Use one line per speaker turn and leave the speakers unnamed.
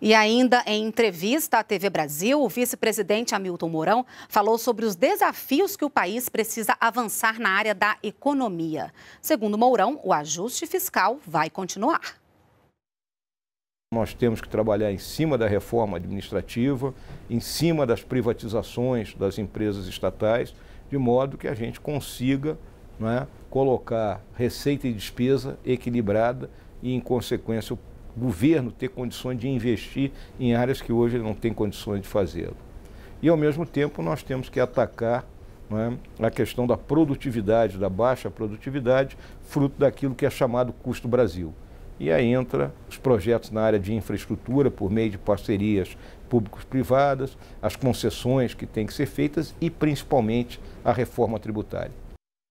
E ainda em entrevista à TV Brasil, o vice-presidente Hamilton Mourão falou sobre os desafios que o país precisa avançar na área da economia. Segundo Mourão, o ajuste fiscal vai continuar.
Nós temos que trabalhar em cima da reforma administrativa, em cima das privatizações das empresas estatais, de modo que a gente consiga é, colocar receita e despesa equilibrada e, em consequência, o governo ter condições de investir em áreas que hoje não tem condições de fazê-lo. E, ao mesmo tempo, nós temos que atacar é, a questão da produtividade, da baixa produtividade, fruto daquilo que é chamado custo Brasil. E aí entra os projetos na área de infraestrutura por meio de parcerias públicos-privadas, as concessões que têm que ser feitas e, principalmente, a reforma tributária.